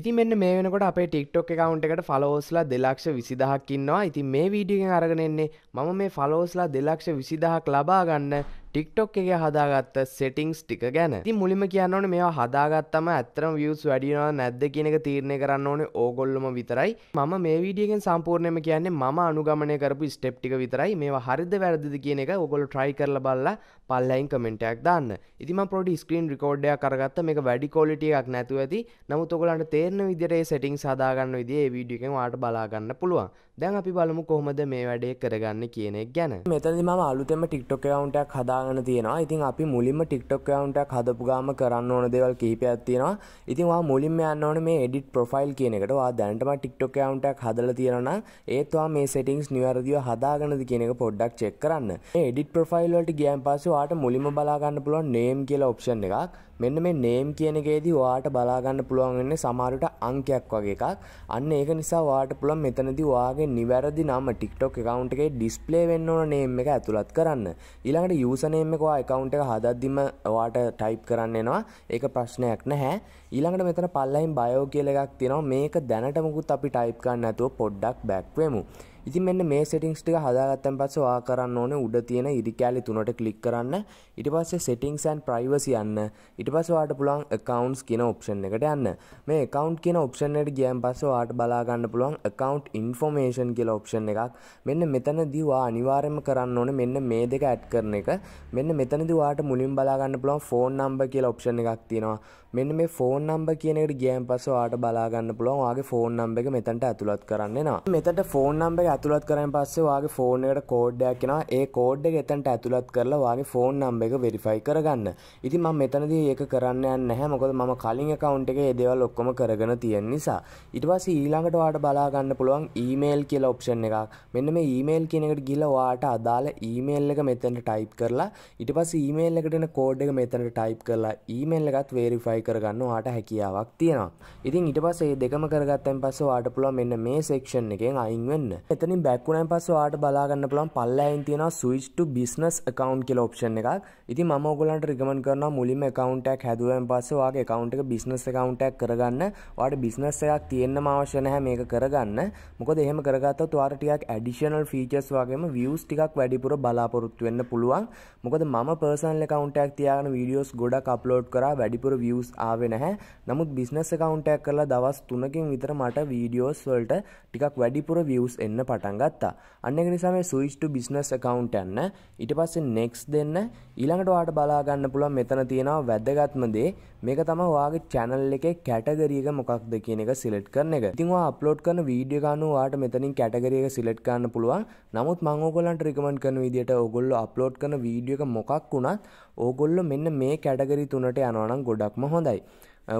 ඉති මෙන්න මේ වෙනකොට අපේ ටික්ටොක් එකකවුන්ට එකට ෆලෝස්ලා දෙලක්ෂ විසිදහක්කින්නවා ඉතින් මේ වීඩියගෙන් අරගෙනෙන්නේ මම මේ ෆලෝස්ලා දෙලක්ෂ විසිදහක් ලබාගන්න ටික්ටොක් එක හදාගත්ත සෙටිංස් ටික ගැන ති මුලිම කියන්නවන මේ හදාගත්තම ඇතරම් වියස් වැඩිනවා නැද්ද කියනක තීරණය කරන්න ඕන ඕගොල්ලොම විතරයි මම මේ වීඩියගෙන් සම්පූර්ණයම කියන්නේ මම අනුගමනය කරපු ස්ටෙප්ටික විතරයි මේ හරිද වැරදිද කියන එක ඔගොල ට්‍රයි කරල බල්ලා පල්ලයින් කමෙන්ටයක් දන්න ඉතිම පොඩි ස්ක්‍රීන් රිකෝඩ්ඩයක් කරගත්ත මේ වැඩි කෝලිටියක් නැතුව ඇති නමුත් ඔගලන්ට තේරන විදිරේ සෙටිං සදාගන්න විදිේ වීඩියකෙන් වාට බලාගන්න පුළුවන් දැන් අපි බලමු කොහොමද මේ වැඩේ කරගන්න කියනෙක් ගැන මෙතනදි මම අලුතෙම ටික්ටොක වුන්ටක් හදා දාගන තියෙනවා ඉතින් අපි මුලින්ම ටික්ටොක් කවුන්ටක් හදපු ගාම කරන්න ඕන දෙවල් කහිපයක් තියෙනවා ඉතින් වා මුලින්ම යන්න ඕන මේ එඩිට් ප්‍රොෆයිල් කියන එකට වා දැනටම ටික්ටොක් කවුන්ටක් හදලා තියෙනවා ඒත්වා මේ සෙටිංස් නිවැරදිව හදාගනද කියන එක පොඩ්ඩක් චෙක් කරන්න එඩිට් ප්‍රොෆයිල් වලට ගියන් පස්සේ වාට මුලින්ම බලාගන්න පුළුවන් නේම් කියලා ඔප්ෂන් එකක් මෙන්න මේ නේම් කියන එකේදී වාට බලාගන්න පුළුවන් වෙන්නේ සමහරට අංකයක් වගේ එකක් අන්න ඒක නිසා වාට පුළුවන් මෙතනදී වාගේ නිවැරදි නම ටික්ටොක් account එකේ display වෙන්න ඕන name එක ඇතුළත් කරන්න ඊළඟට user යුසනේමකවා එකකවුන්ට එක හදද්දිම වාට ටයිප් කරන්නවා ඒක ප්‍රශ්නයක් නැහැ ඊළඟට මෙතන පල්ලයින් බයෝ කියල එකක් තියෙනවා මේක දැනටමකුත් අපි ටයිප් කන්න ඇතුව පොඩ්ඩක් බැක්වමු ඉතින් මෙන්න මේ සෙටිංස් ටික හදාගත්තන් පස්සේ ඔයා කරන්න ඕනේ උඩ තියෙන ඉරි කැලි තුනට ක්ලික් කරන්න. ඊට පස්සේ settings and privacy යන්න. ඊට පස්සේ ඔයාට පුළුවන් accounts කියන option එකට යන්න. මේ account කියන option එකට ගියන් පස්සේ ඔයාට බලා ගන්න පුළුවන් account information කියලා option එකක්. මෙන්න මෙතනදී ඔයා අනිවාර්යයෙන්ම කරන්න ඕනේ මෙන්න මේ දෙක add කරන එක. මෙන්න මෙතනදී ඔයාට මුලින් බලා ගන්න පුළුවන් phone number කියලා option එකක් තියෙනවා. මෙන්න මේ phone number කියන එකට ගියන් පස්සේ ඔයාට බලා ගන්න පුළුවන් ඔයාගේ phone number එක මෙතනට ඇතුළත් කරන්න එනවා. මෙතනට phone number ඇතුළත් කරන පස්සේ වාගේ ෆෝන් එකට කෝඩ්ඩයක් එනවා ඒ කෝඩ් එක එතනට ඇතුළත් කරලා වාගේ ෆෝන් නම්බර් එක වෙරිෆයි කරගන්න. ඉතින් මම මෙතනදී ඒක කරන්න යන්නේ නැහැ මොකද මම කලින් account එකේ මේ දේවල් ඔක්කොම කරගෙන තියෙන නිසා. ඊට පස්සේ ඊළඟට ඔයාලට බලා ගන්න පුළුවන් email කියලා option එකක්. මෙන්න මේ email කියන එකට ගිහලා ඔයාට අදාළ email එක මෙතනට type කරලා ඊට පස්සේ email එකට එන කෝඩ් එක මෙතනට type කරලා email එකත් verify කරගන්න ඔයාට හැකියාවක් තියෙනවා. ඉතින් ඊට පස්සේ මේ දෙකම කරගත්තන් පස්සේ ඔයාට පුළුවන් මෙන්න මේ section එකෙන් අයින් වෙන්න. මෙතනින් බැක්ුණන් පස්ස වාට බලාගන්න පුළන් පල්ලයින් තියෙන සවිච්ට බිස්නස් එකකවන්් කියල ඔප්ෂන් එකක් ඉති ම ගලන්ට රිගමන් කරන මුලිම එකකවන්ටක් හැදුවන් පස්සවාගේ එකකවන්ට එක බිස්නස් එකකවන්ටක් කරගන්න වාට බිස්නස් එකක් තියෙන්න්න මාවශ්‍යනහැ මේක කරගන්න මොකද එහෙම කරගත්ත තුවාරටයක් ඇඩිෂනල් ෆීචස් වගේම වියස් ටිකක් වැඩිපුර බලාපොරොත්තු වෙන්න පුළුවන් මොකද මම පර්සන්ල කවන්ටක් තියාගෙන වීඩියෝස් ගොඩක් අප්ලෝඩ් කර වැඩිපුර වියස් ආවෙ නැහැ නමුත් බිස්නස් එකකවන්ටක් කරලා දවස් තුනකින් විතර මට වීඩියෝස් වලට ටිකක් වැඩිපුර වියස් එන්න පටන් ගත්තා අන්න එක නිසා මේ සුවිස්ට බිස්නස් account යන්න ඊට පස්සේ next දෙන්න ඊළඟට ඔයාලට බලා ගන්න පුළුවන් මෙතන තියෙනවා වැදගත්ම දේ මේක තමයි ඔයාගේ channel එකේ category එක මොකක්ද කියන එක select කරන එක. ඉතින් ඔයා upload කරන video එක අනුව ඔයාට මෙතනින් category එක select කරන්න පුළුවන්. නමුත් මම ඕගොල්ලන්ට recommend කරන විදිහට ඕගොල්ලෝ upload කරන video එක මොකක් වුණත් ඕගොල්ලෝ මෙන්න මේ category තුනට යනවා නම් ගොඩක්ම හොඳයි.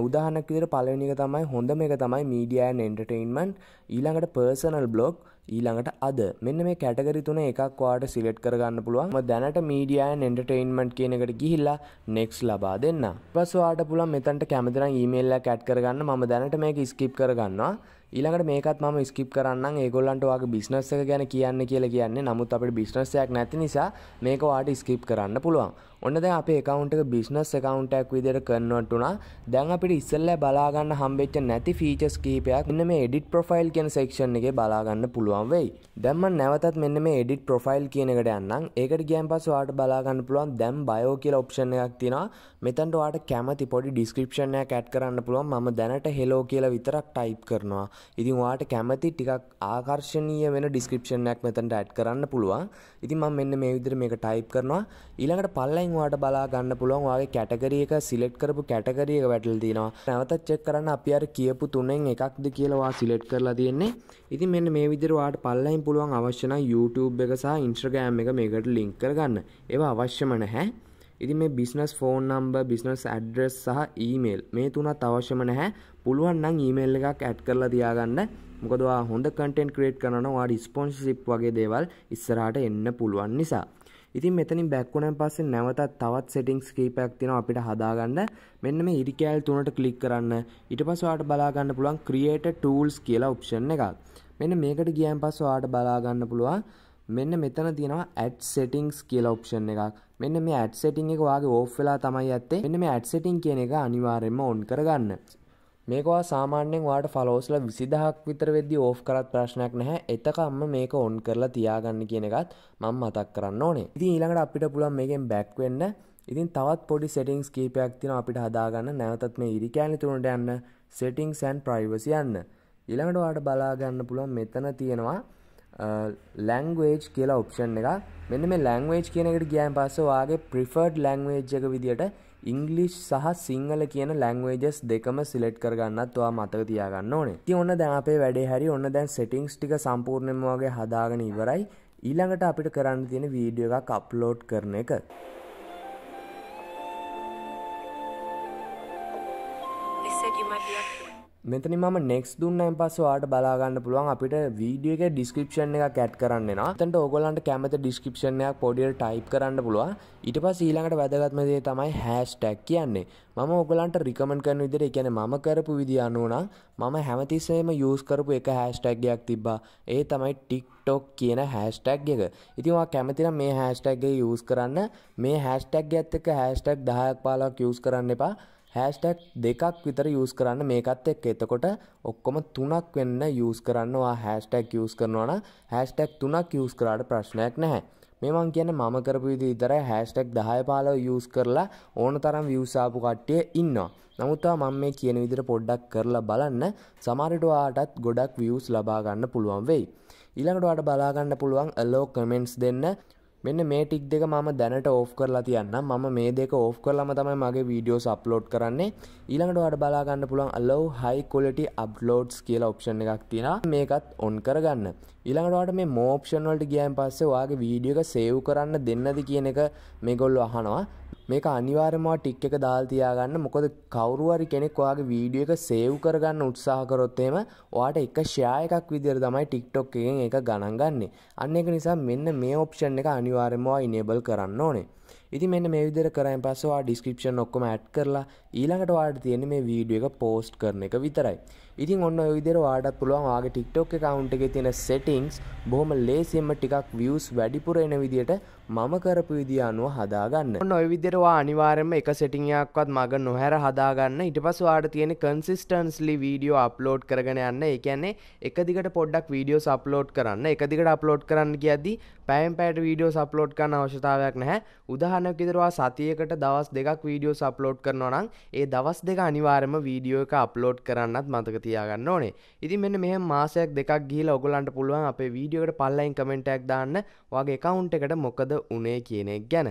උදාහනක් විදිහට පළවෙනි එක තමයි හොඳම එක තමයි media and entertainment ඊළඟට personal blog ඊළඟට අද මෙන්න මේ කැටගරි තුන එකක් වාට සිලෙට් කරගන්න පුළුවන් දැනට මීඩියයන් එන්ටර්ටේන්මන්ට් කියන එකට ගිහිල්ලා නෙක්ස් ලබා දෙන්න පස්වාට පුළන් මෙතන්ට කැමතිනම් ඊමේල්ලා කැට් කරගන්න ම දැනට මේක ස්කිප් කරගන්නවා ඊළඟට මේකත් මම ස්කිප් කරන්න ඒගොල්ලන්ට වගේ බිස්නස් එක ගැන කියන්න කියලා කියන්නේ නමුත් අපිට බිස්නස්යක් නැති නිසා මේක වාට ස්කිප් කරන්න පුළුවන්. ඔන්න දැන් අපේ account එක business account එකක් විදිහට convert වුණා. දැන් අපිට ඉස්සෙල්ලා බලා ගන්න හම්බෙච්ච නැති features කීපයක් මෙන්න මේ edit profile කියන section එකේ බලා ගන්න පුළුවන්. වෙයි දැම්ම නැවතත් මෙන්න මේ එඩිට ප්‍රොෆයිල් කියනකට යන්නම් ඒකට ගියන් පස් වාට බලාගන්න පුළුවන් දැම් බයෝ කියල ඔප්ෂණ එකක් තින මෙතන්ට වාට කැමති පොඩි ඩිස්ක්‍රපෂණය කැට් කරන්න පුළුවන් මම දැනට හෙලෝ කියල විතරක් ටයිප් කරනවා ඉතින් වාට කැමති ටිකක් ආකර්ශණීය වෙන ඩිස්ක්‍රපෂණයක් මෙතන්ට ඇඩ් කරන්න පුළුවන් ඉතින් මම මෙන්න මේ විදිර මේක ටයිප් කරනවා ඊළඟට පල්ලයින් වාට බලාගන්න පුළුවන් වගේ කැටගරිය එක සිලෙට් කරපු කැටගරිය එක වැටල් දිනවා නැවතත් චෙක් කරන්න අපි අර කියපු තුනෙන් එකක්ද කියලවා සිලෙට් කරලා තියෙන්නේ ඉතින් මෙන්න මේ විදිර වාට පල්ලයින් පුළුවන් අවශ්‍යන YouTube එක සහ ඉන්ට්‍රගෑම් එක මේකට ලිංක් කරගන්න ඒව අවශ්‍යම නැහැ ඉතින් මේ business phone number business address සහ ඊමේල් මේ තුනත් අවශ්‍යම නැහැ පුළුවන් නම් ඊමේල් එකක් ඇඩ් කරලා තියාගන්න මොකද ඔයා හොඳ කන්ටෙන්ට් ක්‍රියේට් කරනවා ඔයාට ස්පොන්සර්ෂිප් වගේ දේවල් ඉස්සරහට එන්න පුළුවන් නිසා ඉතින් මෙතනින් බැක්වුණන් පස්සේ නැවතත් තවත් සෙටිංස් කීපයක් තියෙනවා අපිට හදාගන්න. මෙන්න මේ ඉරිකෑල් තුනට ක්ලික් කරන්න. ඊට පස්සේ ඔයාලට බලාගන්න පුළුවන් create tools කියලා option එකක්. මෙන්න මේකට ගියන් පස්ස ඔයාට බලාගන්න පුළුවන් මෙන්න මෙතන තියෙනවා ඇඩ් සෙටිංස් කියලා ඔප්ෂන් එකක් මෙන්න මේ ඇඩ් සෙටිං එක වාගේ ඕෆ් වෙලා තමයි ඇත්තේ මෙන්න මේ ඇඩ් සෙටිං කියන එක අනිවාර්යයෙන්ම ඔන් කරගන්න මේකවා සාමාන්‍යයෙන් වාට ෆලෝස්ල විසිදහක් විතර වෙද්දි ඕෆ් කරත් ප්‍රශ්නයක් නැහැ එතකම්ම මේක ඔන් කරලා තියාගන්න කියන එකත් මම මතක් කරන්න ඕනේ ඉතින් ඊළඟට අපිට පුළුවන් මේකෙන් බැක් වෙන්න ඉතින් තවත් පොඩි සෙටිංස් කීපයක් තියෙනවා අපිට හදාගන්න නැවතත් මේ ඉරි කෑලි තුනට යන්න සෙටිංස් ඇන් ප්‍රයිවසි යන්න ඊළඟට වාට බලාගන්න පුළුවන් මෙතන තියෙනවා ලැංගවේජ් කියලා ඔප්ෂන් එක මෙන්න මේ ලැංවේජ් කියනකට ගියන් පස්ස වගේ ප්‍රිෆර්ඩ් ලැංවේජ් එක විදිට ඉංගලිෂ් සහ සිංහල කියන ලැංවේජස් දෙකම සිලෙට් කරගන්නත් වා මතක තියාගන්න ඕනේ ති ඔන්න දැන් අපේ වැඩේ හරි ඔන්න දැන් සෙටිංස් ටික සම්පූර්ණයම වගේ හදාගෙන ඉවරයි ඊළඟට අපිට කරන්න තියෙන වීඩියෝ එකක් අප්ලෝඩ් කරන එක He said you might love him. මෙතනි ම නෙක්ස් දුන්නන් පස වාට බලාගන්න පුළුවන් අපිට වීඩිය එක ඩිස්ක්‍රපෂන් එක කැට් කරන්න තට ඔගොලන්ට කැමත ඩිස්ක්‍රපෂණයක් පොඩියට ටයිප් කරන්න පුළුව ඉට පස් ඊළඟට වැදගත්මදේ තමයි හැස් ටැක් කියන්නේ මම ඔගලන්ට රිකමන් කරන විදිර එකැන මම කරපු විදි අනුවන මම හැමතිස්සේම යස් කරපු එක හැස්ටැක්ගයක් තිබ්බා ඒ තමයි ටික්ටොක් කියන හැස්ටැක් එක ඉතිවා කැමතින මේ හැස්ටැක්ගේ යස් කරන්න මේ හැස්ටැක් ඇත්තක හැස්ටැක් දහයක් පාලක් යස් කරන්න එපා හැස්ටැක් දෙකක් විතර යස් කරන්න මේකත් එක් එතකොට ඔක්කොම තුනක් වෙන්න යස් කරන්නවා හැස්ටැක් යස් කරනවන හැස්ටැක් තුනක් යස් කරාට ප්‍රශ්නයක් නැහැ මෙමං කියන මම කරපුවිදි ඉතර හැස්ටැක් දහය පාලව යස් කරලා ඕන තරම් වියසාපු කට්ටිය ඉන්නවා නමුත්වා මං මේ කියන විදිර පොඩ්ඩක් කරලා බලන්න සමරිටවාටත් ගොඩක් වියස් ලබාගන්න පුළුවන් වෙයි ඊළඟටවාට බලාගන්න පුළුවන් අල්ලෝ කමෙන්ට්ස් දෙන්න මෙන්න මේ ටික් දෙක මම දැනට ඕෆ් කරලා තියන්න මම මේ දෙක ඕෆ් කරලම තමයි මගේ වීඩියෝස් අප්ලෝඩ් කරන්නේ ඊළඟට ඔයාලට බලා ගන්න පුළුවන් allow high quality uploads කියලා ඔප්ෂන් එකක් තියෙනවා මේකත් on කරගන්න ඊළඟට ඔයාලට මේ more option වලට ගියාන් පස්සේ ඔයාගේ වීඩියෝ එක save කරන්න දෙන්නද කියන එක මේගොල්ලෝ අහනවා මේක අනිවාර්යමව ටික් එක දාලා තියාගන්න මොකද කවුරු හරි කෙනෙක් ඔයාගේ වීඩියෝ එක සේව් කරගන්න උත්සාහ කරොත් එහෙම ඔයාට එක ෂෙයා එකක් විදිහට තමයි TikTok එකෙන් ඒක ගණන් ගන්නෙ. අන්න ඒක නිසා මෙන්න මේ ඔප්ෂන් එක අනිවාර්යමව enable කරන්න ඕනේ. ඉති මෙන්න මේ විදිර කරයින් පස්සවා ඩිස්ක්‍රපෂන් ඔක්කොම ඇට් කරලා ඊළඟට වාට තියෙන මේ වීඩිය එක පෝස්ට් කරන එක විතරයි ඉතින් ඔන්න විදිර වාඩ පුළුවන් ආගේ ටික්ටොක් එකකවුන්් එක තියෙන සෙටිංස් බොහොම ලේසියෙන්ම ටිකක් වියස් වැඩිපුර එන විදියට මම කරපු විදි අනුව හදාගන්න ඔය විදරවා අනිවාරම එක සිටිංයක්වත් මග නොහැර හදාගන්න ඉට පස් වාට තියෙන කන්සිස්ටන්ස්ලි වීඩියෝ අප්ලෝඩ් කරගෙන යන්න එකන්නේ එකදිකට පොඩ්ඩක් වීඩියෝ සප්ලෝඩ් කරන්න එකදිකට අප්ලෝඩ් කරන්න කියද්දි පෑම් පෑට වීඩියෝ සප්ලෝඩ් කරන්න අවශ්‍යතාවයක් නැහැ උදාහනක් ඉදරවා සතියකට දවස් දෙකක් වීඩියෝ සප්ලෝඩ් කරනවනම් ඒ දවස් දෙක අනිවාරම වීඩියෝ එක අප්ලෝඩ් කරන්නත් මතක තියාගන්න ඕනේ ඉතින් මෙන්න මෙහ මාසයක් දෙකක් ගිහිල ඔගොලන්ට පුළුවන් අපේ වීඩියෝට පල්ලයින් කමෙන්ටක් දාන්න වගේ කවුන්් එකට මොකද උනේ කියන ගැන